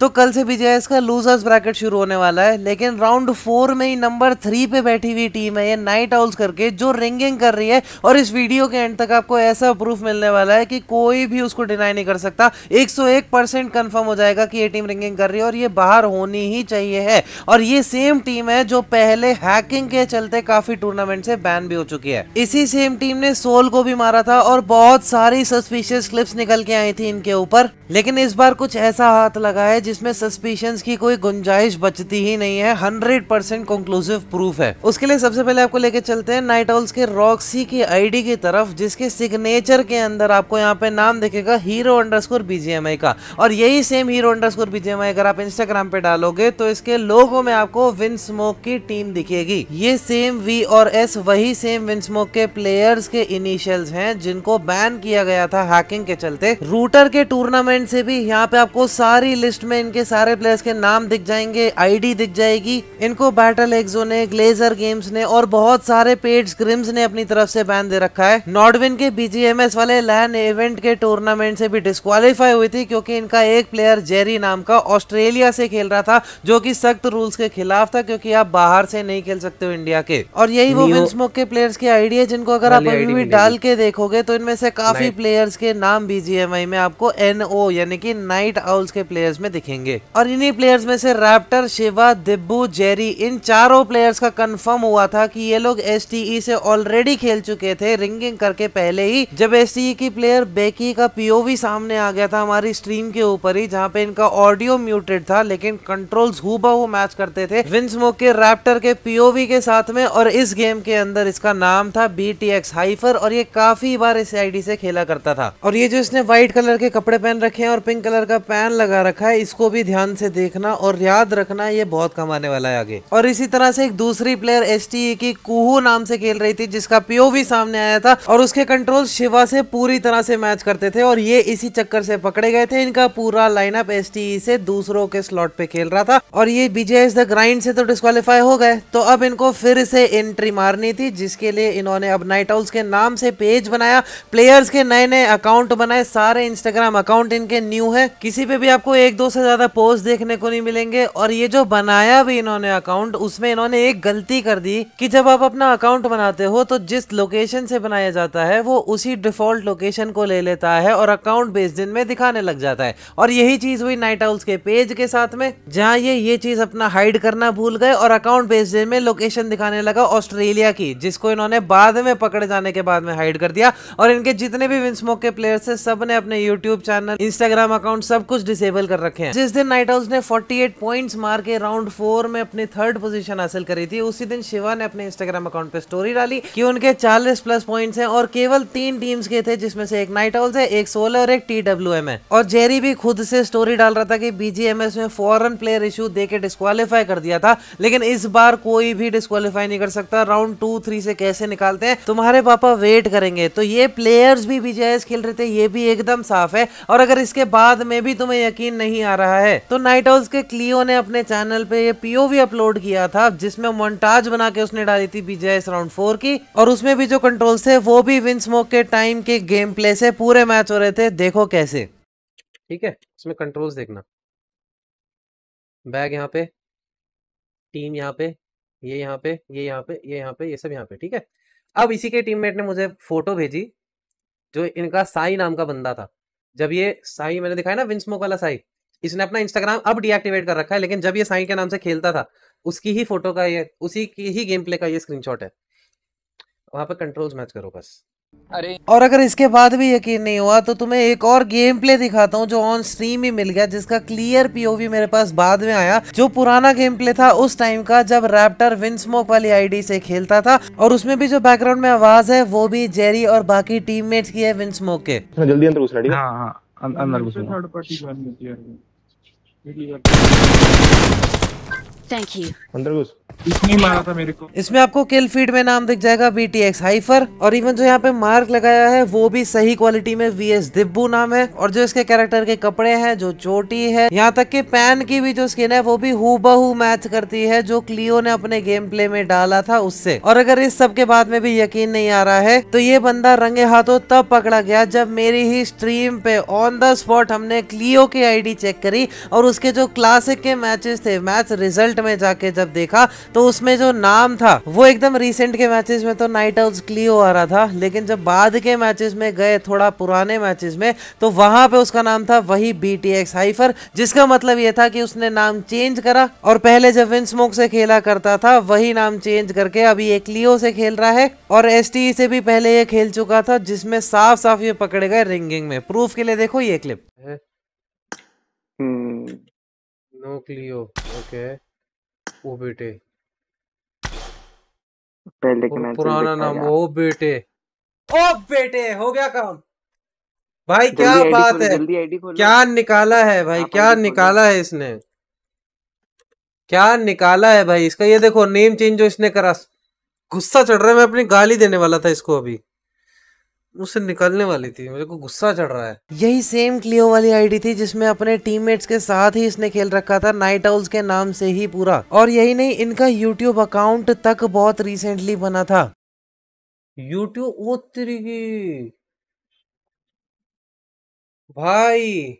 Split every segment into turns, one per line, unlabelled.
तो कल से विजय का लूजर्स ब्रैकेट शुरू होने वाला है लेकिन राउंड फोर में ही नंबर थ्री पे बैठी हुई टीम है ये नाइट आउल्स करके जो रिंगिंग कर रही है और इस वीडियो के एंड तक आपको ऐसा प्रूफ मिलने वाला है कि कोई भी उसको डिनाई नहीं कर सकता 101 परसेंट कन्फर्म हो जाएगा कि ये टीम रिंगिंग कर रही है और ये बाहर होनी ही चाहिए है और ये सेम टीम है जो पहले हैकिंग के चलते काफी टूर्नामेंट से बैन भी हो चुकी है इसी सेम टीम ने सोल को भी मारा था और बहुत सारी सस्पिशियस क्लिप्स निकल के आई थी इनके ऊपर लेकिन इस बार कुछ ऐसा हाथ लगा है जिसमें सस्पिशन की कोई गुंजाइश बचती ही नहीं है हंड्रेड परसेंट कंक्लूसिव प्रूफ है उसके लिए सबसे पहले आपको लेके चलते हैं नाइट ऑल्स के रॉक्सी की आईडी की तरफ जिसके सिग्नेचर के अंदर आपको यहाँ पे नाम दिखेगा हीरो अंडरस्कोर बीजीएमआई का और यही सेम हीरो अंडरस्कोर बीजीएमआई अगर आप इंस्टाग्राम पे डालोगे तो इसके लोगो में आपको विन स्मोक की टीम दिखेगी ये सेम वी और एस वही सेम विन स्मोक के प्लेयर्स के इनिशियल्स हैं जिनको बैन किया गया था हैकिंग के चलते रूटर के टूर्नामेंट से भी यहाँ पे आपको सारी लिस्ट में इनके सारे प्लेयर्स के नाम दिख जाएंगे आईडी दिख जाएगी इनको बैटल एक्सो ने ग्लेजर गेम्स ने और बहुत सारे पेड स्क्रिम्स ने अपनी तरफ से बैन दे रखा है नॉर्डविन के बीजीएमएस वाले लैन इवेंट के टूर्नामेंट से भी डिस्कालीफाई हुई थी क्योंकि इनका एक प्लेयर जेरी नाम का ऑस्ट्रेलिया से खेल रहा था जो की सख्त रूल्स के खिलाफ था क्योंकि आप बाहर से नहीं खेल सकते हो इंडिया के और यही वो विंसमोक के प्लेयर्स की आईडी है जिनको अगर आप अभी भी डाल के देखोगे तो इनमें से काफी प्लेयर्स के नाम बीजीएमआई में आपको एनओ यानी कि नाइट आउल्स के प्लेयर्स में दिखे देखेंगे और इन्हीं प्लेयर्स में से रैप्टर शिवा दिब्बू जेरी इन चारों प्लेयर्स का कंफर्म हुआ था कि ये लोग एस e से ऑलरेडी खेल चुके थे रिंगिंग करके पहले ही जब एस e की प्लेयर बेकी का पीओवी सामने आ गया था हमारी स्ट्रीम के ऊपर ही जहाँ पे इनका ऑडियो म्यूटेड था लेकिन कंट्रोल्स हु मैच करते थे विंस मोक के रैप्टर के पीओवी के साथ में और इस गेम के अंदर इसका नाम था बी टी एक्स हाइफर और ये काफी बार इस आई से खेला करता था और ये जो इसने व्हाइट कलर के कपड़े पहन रखे हैं और पिंक कलर का पैन लगा रखा है इसको इसको भी ध्यान से देखना और याद रखना ये बहुत कम आने वाला है आगे और इसी तरह से एक दूसरी प्लेयर एस e की कुहू नाम से खेल रही थी जिसका पीओ भी सामने आया था और उसके कंट्रोल शिवा से पूरी तरह से मैच करते थे और ये इसी चक्कर से पकड़े गए थे इनका पूरा लाइनअप एस e से दूसरों के स्लॉट पे खेल रहा था और ये बीजेएस द ग्राइंड से तो डिस्कालीफाई हो गए तो अब इनको फिर से एंट्री मारनी थी जिसके लिए इन्होंने अब नाइट हाउस के नाम से पेज बनाया प्लेयर्स के नए नए अकाउंट बनाए सारे इंस्टाग्राम अकाउंट इनके न्यू है किसी पे भी आपको एक दो से ज़्यादा पोस्ट देखने को नहीं मिलेंगे और ये जो बनाया भी इन्होंने अकाउंट उसमें इन्होंने एक गलती कर दी कि जब आप अपना अकाउंट बनाते हो तो जिस लोकेशन से बनाया जाता है वो उसी डिफॉल्ट लोकेशन को ले लेता है और अकाउंट बेस्ड में दिखाने लग जाता है और यही चीज़ हुई नाइट हाउस के पेज के साथ में जहाँ ये ये चीज़ अपना हाइड करना भूल गए और अकाउंट बेस्ड में लोकेशन दिखाने लगा ऑस्ट्रेलिया की जिसको इन्होंने बाद में पकड़े जाने के बाद में हाइड कर दिया और इनके जितने भी विंसमोक के प्लेयर्स थे सब ने अपने यूट्यूब चैनल इंस्टाग्राम अकाउंट सब कुछ डिसेबल कर रखे हैं हैं जिस दिन नाइट हाउस ने 48 पॉइंट्स मार के राउंड फोर में अपनी थर्ड पोजीशन हासिल करी थी उसी दिन शिवा ने अपने इंस्टाग्राम अकाउंट पे स्टोरी डाली कि उनके 40 प्लस पॉइंट्स हैं और केवल तीन टीम्स के थे जिसमें से एक नाइट हाउस है एक सोलह और एक टी है और जेरी भी खुद से स्टोरी डाल रहा था कि बीजेएमएस में फॉरन प्लेयर इशू के डिस्कालीफाई कर दिया था लेकिन इस बार कोई भी डिस्कालीफाई नहीं कर सकता राउंड टू थ्री से कैसे निकालते हैं तुम्हारे पापा वेट करेंगे तो ये प्लेयर्स भी बीजेएस खेल रहे थे ये भी एकदम साफ है और अगर इसके बाद में भी तुम्हें यकीन नहीं आ रहा है तो नाइट हाउस के क्लियो ने अपने चैनल पे ये पीओवी अपलोड किया था जिसमें मोन्टाज बना के उसने डाली थी बीजे राउंड फोर की और उसमें भी जो कंट्रोल थे वो भी विंस मोक के टाइम के गेम प्ले से पूरे मैच हो रहे थे देखो कैसे ठीक है इसमें कंट्रोल्स देखना बैग यहाँ पे टीम यहाँ पे ये यहाँ पे ये यहाँ पे ये यहाँ पे ये सब यहाँ पे ठीक है अब इसी के टीममेट ने मुझे फोटो भेजी जो इनका साई नाम का बंदा था जब ये साई मैंने दिखाया ना विंसमोक वाला साई इसने अपना इंस्टाग्राम अब डीएक्टिवेट कर रखा है लेकिन जब ये साई के नाम से खेलता था उसकी ही फोटो का ये उसी की ही गेम प्ले का ये स्क्रीनशॉट है वहां पर कंट्रोल्स मैच करो बस अरे और अगर इसके बाद भी यकीन नहीं हुआ तो तुम्हें एक और गेम प्ले दिखाता हूँ जो ऑन स्ट्रीम ही मिल गया जिसका क्लियर पीओवी मेरे पास बाद में आया जो पुराना गेम प्ले था उस टाइम का जब रैप्टर विंसमो वाली आईडी से खेलता था और उसमें भी जो बैकग्राउंड में आवाज है वो भी जेरी और बाकी टीम की है विंसमो के जल्दी अंदर घुसना निकली थैंक यू अंदर घुस मारा था मेरे को इसमें आपको किल फीड में नाम दिख जाएगा बी टी एक्स हाइफर और इवन जो यहाँ पे मार्क लगाया है वो भी सही क्वालिटी में वी एस दिब्बू नाम है और जो इसके कैरेक्टर के कपड़े हैं जो चोटी है यहाँ तक कि पैन की भी जो स्किन है वो भी हु मैच करती है जो क्लियो ने अपने गेम प्ले में डाला था उससे और अगर इस सब के बाद में भी यकीन नहीं आ रहा है तो ये बंदा रंगे हाथों तब पकड़ा गया जब मेरी ही स्ट्रीम पे ऑन द स्पॉट हमने क्लियो की डी चेक करी और उसके जो क्लासिक के मैचेस थे मैच रिजल्ट वेबसाइट में जाके जब देखा तो उसमें जो नाम था वो एकदम रिसेंट के मैचेस में तो नाइट आउट क्लियो आ रहा था लेकिन जब बाद के मैचेस में गए थोड़ा पुराने मैचेस में तो वहां पे उसका नाम था वही बी टी एक्स हाइफर जिसका मतलब ये था कि उसने नाम चेंज करा और पहले जब विन स्मोक से खेला करता था वही नाम चेंज करके अभी एक लियो से खेल रहा है और एस e से भी पहले ये खेल चुका था जिसमें साफ साफ ये पकड़े गए रिंगिंग में प्रूफ के लिए देखो ये clip no Cleo okay okay. वो बेटे पहले पुराना नाम ओ बेटे ओ बेटे हो गया काम भाई क्या बात है क्या निकाला है भाई क्या निकाला है इसने क्या निकाला है भाई इसका ये देखो नेम चेंज जो इसने करा गुस्सा चढ़ रहा है मैं अपनी गाली देने वाला था इसको अभी मुझसे निकलने वाली थी मुझे को गुस्सा चढ़ रहा है यही सेम क्लियो वाली आईडी थी जिसमें अपने टीममेट्स के साथ ही इसने खेल रखा था नाइट आउल्स के नाम से ही पूरा और यही नहीं इनका यूट्यूब अकाउंट तक बहुत रिसेंटली बना था यूट्यूब भाई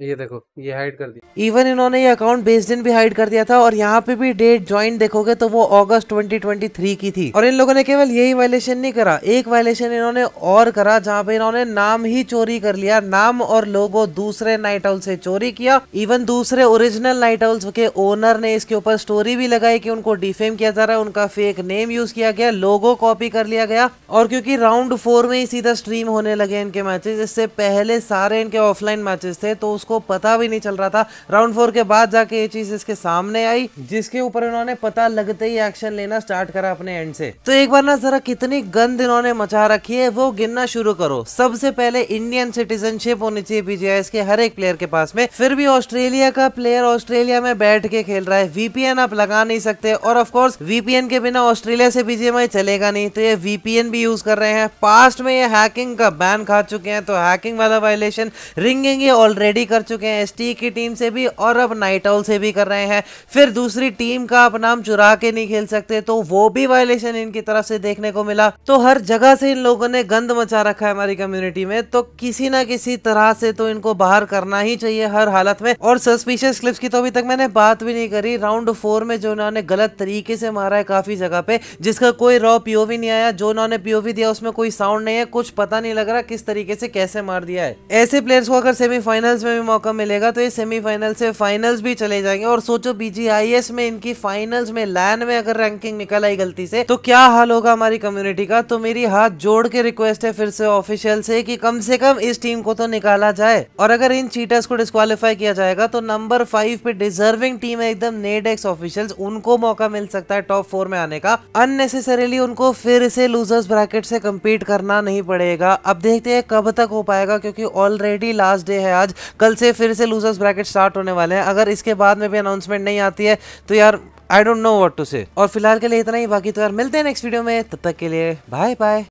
ये देखो ये हाइड कर दिया इवन इन्होंने ये अकाउंट बेस दिन भी हाइड कर दिया था और यहाँ पे भी डेट ज्वाइन देखोगे तो वो अगस्त 2023 की थी और इन लोगों ने केवल यही वायलेशन नहीं करा एक वायलेशन इन्होंने और करा जहाँ पे इन्होंने नाम ही चोरी कर लिया नाम और लोगो दूसरे नाइट हाउस से चोरी किया इवन दूसरे ओरिजिनल नाइट हाउस के ओनर ने इसके ऊपर स्टोरी भी लगाई की उनको डिफेम किया जा रहा है उनका फेक नेम यूज किया गया लोगो कॉपी कर लिया गया और क्योंकि राउंड फोर में ही सीधा स्ट्रीम होने लगे इनके मैचेस इससे पहले सारे इनके ऑफलाइन मैचेस थे तो उसको पता भी नहीं चल रहा था राउंड फोर के बाद जाके ये चीज इसके सामने आई जिसके ऊपर इन्होंने पता लगते ही एक्शन लेना स्टार्ट करा अपने एंड से तो एक बार ना जरा कितनी गंद इन्होंने मचा रखी है वो गिनना शुरू करो सबसे पहले इंडियन सिटीजनशिप होनी चाहिए बीजेआई के हर एक प्लेयर के पास में फिर भी ऑस्ट्रेलिया का प्लेयर ऑस्ट्रेलिया में बैठ के खेल रहा है वीपीएन आप लगा नहीं सकते और ऑफकोर्स वीपीएन के बिना ऑस्ट्रेलिया से बीजेएमआई चलेगा नहीं तो ये वीपीएन भी यूज कर रहे हैं पास्ट में ये हैकिंग का बैन खा चुके हैं तो हैकिंग वाला वायलेशन रिंगिंग ऑलरेडी कर कर चुके हैं एसटी e की टीम से भी और अब नाइट ऑल से भी कर रहे हैं फिर दूसरी टीम का आप नाम चुरा के नहीं खेल सकते तो वो भी वायलेशन इनकी तरफ से देखने को मिला तो हर जगह से इन लोगों ने गंद मचा रखा है हमारी कम्युनिटी में तो किसी ना किसी तरह से तो इनको बाहर करना ही चाहिए हर हालत में और सस्पिशियस क्लिप्स की तो अभी तक मैंने बात भी नहीं करी राउंड फोर में जो उन्होंने गलत तरीके से मारा है काफी जगह पे जिसका कोई रॉ पीओवी नहीं आया जो उन्होंने पीओवी दिया उसमें कोई साउंड नहीं है कुछ पता नहीं लग रहा किस तरीके से कैसे मार दिया है ऐसे प्लेयर्स को अगर सेमीफाइनल्स में भी मौका मिलेगा तो ये सेमीफाइनल से फाइनल्स भी चले जाएंगे और सोचो बीजीआईएस में इनकी फाइनल्स में लैन में अगर रैंकिंग निकल आई गलती से तो क्या हाल होगा हमारी कम्युनिटी का तो मेरी हाथ जोड़ के रिक्वेस्ट है फिर से ऑफिशियल से कि कम से कम इस टीम को तो निकाला जाए और अगर इन चीटर्स को डिस्कालीफाई किया जाएगा तो नंबर फाइव पे डिजर्विंग टीम है एकदम नेडेक्स ऑफिशियल उनको मौका मिल सकता है टॉप फोर में आने का अननेसेसरीली उनको फिर से लूजर्स ब्रैकेट से कम्पीट करना नहीं पड़ेगा अब देखते हैं कब तक हो पाएगा क्योंकि ऑलरेडी लास्ट डे है आज कल से फिर से लूजर्स ब्रैकेट स्टार्ट होने वाले हैं अगर इसके बाद में भी अनाउंसमेंट नहीं आती है तो यार I don't know what to say और फिलहाल के लिए इतना ही बाकी तो यार मिलते हैं नेक्स्ट वीडियो में तब तक के लिए बाय बाय